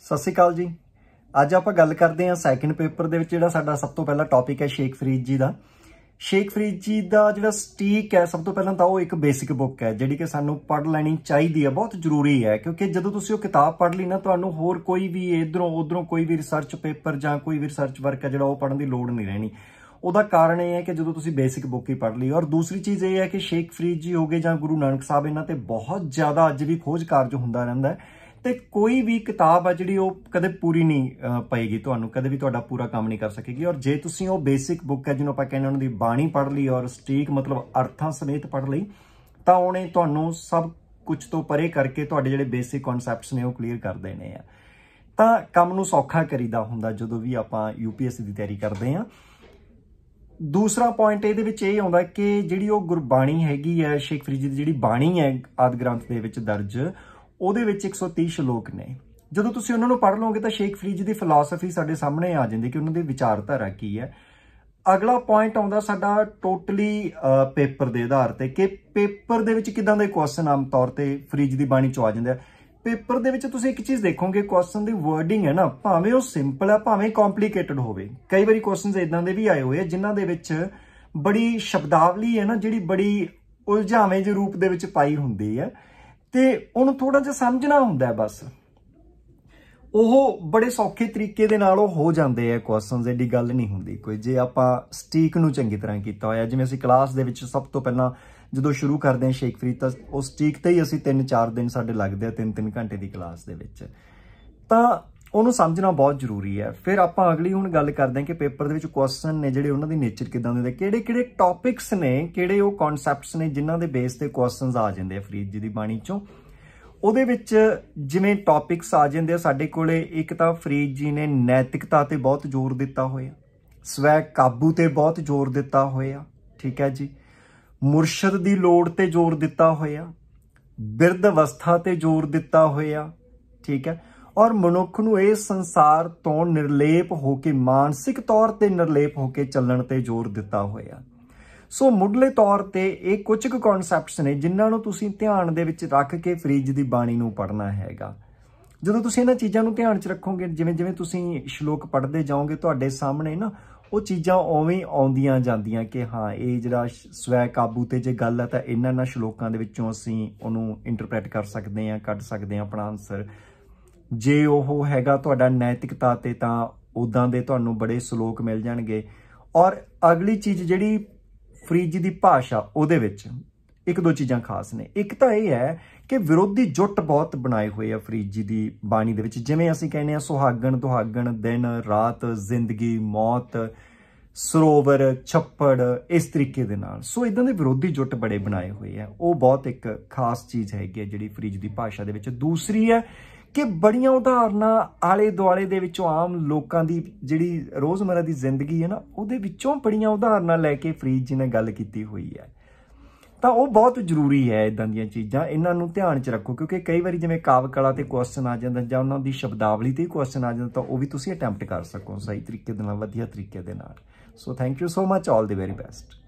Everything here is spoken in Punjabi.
ਸਤਿ ਸ਼੍ਰੀ ਅਕਾਲ ਜੀ ਅੱਜ ਆਪਾਂ ਗੱਲ ਕਰਦੇ ਹਾਂ ਸੈਕੰਡ ਪੇਪਰ ਦੇ ਵਿੱਚ ਜਿਹੜਾ ਸਾਡਾ ਸਭ ਤੋਂ ਪਹਿਲਾ ਟੌਪਿਕ ਹੈ ਸ਼ੇਖ ਫਰੀਦ ਜੀ ਦਾ ਸ਼ੇਖ ਫਰੀਦ ਜੀ ਦਾ ਜਿਹੜਾ ਸਟੀਕ ਹੈ ਸਭ ਤੋਂ ਪਹਿਲਾਂ ਤਾਂ ਉਹ ਇੱਕ ਬੇਸਿਕ ਬੁੱਕ ਹੈ ਜਿਹੜੀ ਕਿ ਸਾਨੂੰ ਪੜ੍ਹ ਲੈਣੀ ਚਾਹੀਦੀ ਹੈ ਬਹੁਤ ਜ਼ਰੂਰੀ ਹੈ ਕਿਉਂਕਿ ਜਦੋਂ ਤੁਸੀਂ ਉਹ ਕਿਤਾਬ ਪੜ੍ਹ ਲਈ ਨਾ ਤੁਹਾਨੂੰ ਹੋਰ ਕੋਈ ਵੀ ਇਧਰੋਂ ਉਧਰੋਂ ਕੋਈ ਵੀ ਰਿਸਰਚ ਪੇਪਰ ਜਾਂ ਕੋਈ ਵੀ ਰਿਸਰਚ ਵਰਕ ਹੈ ਜਿਹੜਾ ਉਹ ਪੜ੍ਹਨ ਦੀ ਲੋੜ ਨਹੀਂ ਰਹਿਣੀ ਉਹਦਾ ਕਾਰਨ ਇਹ ਹੈ ਕਿ ਜਦੋਂ ਤੁਸੀਂ ਬੇਸਿਕ ਬੁੱਕ ਹੀ ਪੜ੍ਹ ਲਈ ਔਰ ਦੂਸਰੀ ਚੀਜ਼ ਇਹ ਹੈ ਕਿ ਸ਼ੇਖ ਫਰੀਦ ਜੀ ਹੋਗੇ ਜਾਂ ਗੁਰੂ ਨਾਨਕ ਸਾਹਿਬ ਇਹਨਾਂ ਤੇ ਬਹੁਤ ਜ਼ਿਆਦਾ ਅੱਜ ਵੀ ਖੋਜ ਕਾਰਜ ਹੁੰਦਾ ਰਹਿੰਦਾ ਹੈ ਤੇ ਕੋਈ ਵੀ ਕਿਤਾਬ ਆ ਜਿਹੜੀ ਉਹ ਕਦੇ ਪੂਰੀ ਨਹੀਂ ਪਏਗੀ ਤੁਹਾਨੂੰ ਕਦੇ ਵੀ ਤੁਹਾਡਾ ਪੂਰਾ ਕੰਮ ਨਹੀਂ ਕਰ ਸਕੇਗੀ ਔਰ ਜੇ ਤੁਸੀਂ ਉਹ ਬੇਸਿਕ ਬੁੱਕ ਹੈ ਜਿਹਨੂੰ ਆਪਾਂ ਕਹਿੰਦੇ ਉਹਨਾਂ ਦੀ ਬਾਣੀ ਪੜ੍ਹ ਲਈ ਔਰ ਸਟੀਕ ਮਤਲਬ ਅਰਥਾਂ ਸਮੇਤ ਪੜ੍ਹ ਲਈ ਤਾਂ ਉਹਨੇ ਤੁਹਾਨੂੰ ਸਭ ਕੁਝ ਤੋਂ ਪਰੇ ਕਰਕੇ ਤੁਹਾਡੇ ਜਿਹੜੇ ਬੇਸਿਕ ਕਨਸੈਪਟਸ ਨੇ ਉਹ ਕਲੀਅਰ ਕਰ ਦੇਣੇ ਆ ਤਾਂ ਕੰਮ ਨੂੰ ਸੌਖਾ ਕਰੀਦਾ ਹੁੰਦਾ ਜਦੋਂ ਵੀ ਆਪਾਂ ਯੂਪੀਐਸਸੀ ਦੀ ਤਿਆਰੀ ਕਰਦੇ ਆ ਦੂਸਰਾ ਪੁਆਇੰਟ ਇਹਦੇ ਵਿੱਚ ਇਹ ਆਉਂਦਾ ਕਿ ਜਿਹੜੀ ਉਹ ਗੁਰਬਾਣੀ ਹੈਗੀ ਹੈ ਸ਼ੇਖ ਫਰੀਦ ਦੀ ਜਿਹੜੀ ਬਾਣੀ ਹੈ ਆਦ ਗ੍ਰੰਥ ਦੇ ਵਿੱਚ ਦਰਜ ਉਹਦੇ ਵਿੱਚ 130 ਸ਼ਲੋਕ ਨੇ ਜਦੋਂ ਤੁਸੀਂ ਉਹਨਾਂ ਨੂੰ ਪੜ੍ਹ ਲਓਗੇ ਤਾਂ ਸ਼ੇਖ ਫਰੀਦ ਦੀ ਫਿਲਾਸਫੀ ਸਾਡੇ ਸਾਹਮਣੇ ਆ ਜਾਂਦੀ ਕਿ ਉਹਨਾਂ ਦੀ ਵਿਚਾਰਧਾਰਾ ਕੀ ਹੈ ਅਗਲਾ ਪੁਆਇੰਟ ਆਉਂਦਾ ਸਾਡਾ ਟੋਟਲੀ ਪੇਪਰ ਦੇ ਆਧਾਰ ਤੇ ਕਿ ਪੇਪਰ ਦੇ ਵਿੱਚ ਕਿਦਾਂ ਦੇ ਕੁਐਸਚਨ ਆਮ ਤੌਰ ਤੇ ਫਰੀਦ ਦੀ ਬਾਣੀ ਚ ਆ ਜਾਂਦੇ ਆ ਪੇਪਰ ਦੇ ਵਿੱਚ ਤੁਸੀਂ ਇੱਕ ਚੀਜ਼ ਦੇਖੋਗੇ ਕੁਐਸਚਨ ਦੀ ਵਰਡਿੰਗ ਹੈ ਨਾ ਭਾਵੇਂ ਉਹ ਸਿੰਪਲ ਹੈ ਭਾਵੇਂ ਕੰਪਲਿਕੇਟਡ ਹੋਵੇ ਕਈ ਵਾਰੀ ਕੁਐਸਚਨਸ ਇਦਾਂ ਦੇ ਵੀ ਆਏ ਹੋਏ ਆ ਜਿਨ੍ਹਾਂ ਦੇ ਵਿੱਚ ਬੜੀ ਸ਼ਬਦਾਵਲੀ ਹੈ ਨਾ ਜਿਹੜੀ ਬੜੀ ਉਲਝਾਵੇਂ ਦੇ ਰੂਪ ਦੇ ਵਿੱਚ ਪਾਈ ਹੁੰਦੀ ਹੈ ਤੇ ਉਹਨੂੰ ਥੋੜਾ ਜਿਹਾ ਸਮਝਣਾ ਹੁੰਦਾ ਹੈ ਬਸ ਉਹ ਬੜੇ ਸੌਖੇ ਤਰੀਕੇ ਦੇ ਨਾਲ ਉਹ ਹੋ ਜਾਂਦੇ ਆ ਕੁਐਸਚਨਸ ਐਡੀ ਗੱਲ ਨਹੀਂ ਹੁੰਦੀ ਕੋਈ ਜੇ ਆਪਾਂ ਸਟੀਕ ਨੂੰ ਚੰਗੀ ਤਰ੍ਹਾਂ ਕੀਤਾ ਹੋਇਆ ਜਿਵੇਂ ਅਸੀਂ ਕਲਾਸ ਦੇ ਵਿੱਚ ਸਭ ਤੋਂ ਪਹਿਲਾਂ ਜਦੋਂ ਸ਼ੁਰੂ ਕਰਦੇ ਆ ਸ਼ੇਖ ਫਰੀਦ ਤਾਂ ਉਹ ਸਟੀਕ ਤੇ ਹੀ ਅਸੀਂ 3-4 ਦਿਨ ਸਾਡੇ ਲੱਗਦੇ ਆ 3-3 ਘੰਟੇ ਦੀ ਕਲਾਸ ਦੇ ਵਿੱਚ ਤਾਂ ਉਹਨੂੰ ਸਮਝਣਾ ਬਹੁਤ ਜ਼ਰੂਰੀ ਹੈ ਫਿਰ ਆਪਾਂ ਅਗਲੀ ਹੁਣ ਗੱਲ ਕਰਦੇ ਹਾਂ ਕਿ ਪੇਪਰ ਦੇ ਵਿੱਚ ਕੁਐਸਚਨ ਨੇ ਜਿਹੜੇ ਉਹਨਾਂ ਦੀ ਨੇਚਰ ਕਿਦਾਂ ਦੇ ਕਿਹੜੇ ਕਿਹੜੇ ਟੌਪਿਕਸ ਨੇ ਕਿਹੜੇ ਉਹ ਕਨਸੈਪਟਸ ਨੇ ਜਿਨ੍ਹਾਂ ਦੇ ਬੇਸ ਤੇ ਕੁਐਸਚਨਸ ਆ ਜਾਂਦੇ ਆ ਫਰੀਦ ਜੀ ਦੀ ਬਾਣੀ ਚੋਂ ਉਹਦੇ ਵਿੱਚ ਜਿਵੇਂ ਟੌਪਿਕਸ ਆ ਜਾਂਦੇ ਆ ਸਾਡੇ ਕੋਲੇ ਇੱਕ ਤਾਂ ਫਰੀਦ ਜੀ ਨੇ ਨੈਤਿਕਤਾ ਤੇ ਬਹੁਤ ਜ਼ੋਰ ਦਿੱਤਾ ਹੋਇਆ ਸਵੈ ਕਾਬੂ ਤੇ ਬਹੁਤ ਜ਼ੋਰ ਦਿੱਤਾ ਹੋਇਆ ਠੀਕ ਹੈ ਜੀ ਮੁਰਸ਼ਦ ਦੀ ਲੋੜ ਤੇ ਜ਼ੋਰ ਦਿੱਤਾ ਹੋਇਆ ਬਿਰਧ ਅਵਸਥਾ ਤੇ ਜ਼ੋਰ ਦਿੱਤਾ ਹੋਇਆ ਠੀਕ ਹੈ ਔਰ ਮਨੁੱਖ ਨੂੰ ਇਸ ਸੰਸਾਰ ਤੋਂ ਨਿਰਲੇਪ ਹੋ ਕੇ ਮਾਨਸਿਕ ਤੌਰ ਤੇ ਨਿਰਲੇਪ ਹੋ ਕੇ ਚੱਲਣ ਤੇ ਜ਼ੋਰ ਦਿੱਤਾ ਹੋਇਆ ਸੋ ਮੁੱਢਲੇ ਤੌਰ ਤੇ ਇਹ ਕੁਝ ਕੁ ਕਨਸੈਪਟਸ ਨੇ ਜਿਨ੍ਹਾਂ ਨੂੰ ਤੁਸੀਂ ਧਿਆਨ ਦੇ ਵਿੱਚ ਰੱਖ ਕੇ ਫਰੀਜ ਦੀ ਬਾਣੀ ਨੂੰ ਪੜ੍ਹਨਾ ਹੈਗਾ ਜਦੋਂ ਤੁਸੀਂ ਇਹਨਾਂ ਚੀਜ਼ਾਂ ਨੂੰ ਧਿਆਨ 'ਚ ਰੱਖੋਗੇ ਜਿਵੇਂ ਜਿਵੇਂ ਤੁਸੀਂ ਸ਼ਲੋਕ ਪੜ੍ਹਦੇ ਜਾਓਗੇ ਤੁਹਾਡੇ ਸਾਹਮਣੇ ਨਾ ਉਹ ਚੀਜ਼ਾਂ ਉਵੇਂ ਆਉਂਦੀਆਂ ਜਾਂਦੀਆਂ ਕਿ ਹਾਂ ਇਹ ਜਿਹੜਾ ਸਵੈ ਕਾਬੂ ਤੇ ਜੇ ਗੱਲ ਹੈ ਤਾਂ ਇਹਨਾਂ ਨਾਲ ਸ਼ਲੋਕਾਂ ਦੇ ਵਿੱਚੋਂ ਅਸੀਂ ਉਹਨੂੰ ਇੰਟਰਪ੍ਰੀਟ ਕਰ ਸਕਦੇ ਹਾਂ ਕੱਢ ਸਕਦੇ ਹਾਂ ਆਪਣਾ ਆਨਸਰ ਜੇ ਉਹ ਹੈਗਾ ਤੁਹਾਡਾ ਨੈਤਿਕਤਾ ਤੇ ਤਾਂ ਉਦਾਂ ਦੇ ਤੁਹਾਨੂੰ ਬੜੇ ਸ਼ਲੋਕ ਮਿਲ ਜਾਣਗੇ ਔਰ ਅਗਲੀ ਚੀਜ਼ ਜਿਹੜੀ ਫਰੀਜ ਦੀ ਭਾਸ਼ਾ ਉਹਦੇ ਵਿੱਚ ਇੱਕ ਦੋ ਚੀਜ਼ਾਂ ਖਾਸ ਨੇ ਇੱਕ ਤਾਂ ਇਹ ਹੈ ਕਿ ਵਿਰੋਧੀ ਜੁੱਟ ਬਹੁਤ ਬਣਾਏ ਹੋਏ ਆ ਫਰੀਦ ਦੀ ਬਾਣੀ ਦੇ ਵਿੱਚ ਜਿਵੇਂ ਅਸੀਂ ਕਹਿੰਦੇ ਆ ਸੁਹਾਗਣ ਤੁਹਾਗਣ ਦਿਨ ਰਾਤ ਜ਼ਿੰਦਗੀ ਮੌਤ ਸਰੋਵਰ ਛੱਪੜ ਇਸ ਤਰੀਕੇ ਦੇ ਨਾਲ ਸੋ ਇਦਾਂ ਦੇ ਵਿਰੋਧੀ ਜੁੱਟ ਬੜੇ ਬਣਾਏ ਹੋਏ ਆ ਉਹ ਬਹੁਤ ਇੱਕ ਖਾਸ ਚੀਜ਼ ਹੈਗੀ ਜਿਹੜੀ ਫਰੀਜ ਦੀ ਭਾਸ਼ਾ ਦੇ ਵਿੱਚ ਦੂਸਰੀ ਹੈ ਕਿ ਬੜੀਆਂ ਉਦਾਹਰਨਾਂ ਆਲੇ ਦੁਆਲੇ ਦੇ ਵਿੱਚੋਂ ਆਮ ਲੋਕਾਂ ਦੀ ਜਿਹੜੀ ਰੋਜ਼ਮਰਾ ਦੀ ਜ਼ਿੰਦਗੀ ਹੈ ਨਾ ਉਹਦੇ ਵਿੱਚੋਂ ਬੜੀਆਂ ਉਦਾਹਰਨਾਂ ਲੈ ਕੇ ਫਰੀਦ ਜੀ ਨੇ ਗੱਲ ਕੀਤੀ ਹੋਈ ਹੈ ਤਾਂ ਉਹ ਬਹੁਤ ਜ਼ਰੂਰੀ ਹੈ ਇਦਾਂ ਦੀਆਂ ਚੀਜ਼ਾਂ ਇਹਨਾਂ ਨੂੰ ਧਿਆਨ 'ਚ ਰੱਖੋ ਕਿਉਂਕਿ ਕਈ ਵਾਰੀ ਜਿਵੇਂ ਕਾਵ ਕਲਾ ਤੇ ਕੁਐਸਚਨ ਆ ਜਾਂਦਾ ਜਾਂ ਉਹਨਾਂ ਦੀ ਸ਼ਬਦਾਵਲੀ ਤੇ ਕੁਐਸਚਨ ਆ ਜਾਂਦਾ ਤਾਂ ਉਹ ਵੀ ਤੁਸੀਂ ਅਟੈਂਪਟ ਕਰ ਸਕੋ ਸਹੀ ਤਰੀਕੇ ਦੇ ਨਾਲ ਵਧੀਆ ਤਰੀਕੇ ਦੇ ਨਾਲ so thank you so much all the very best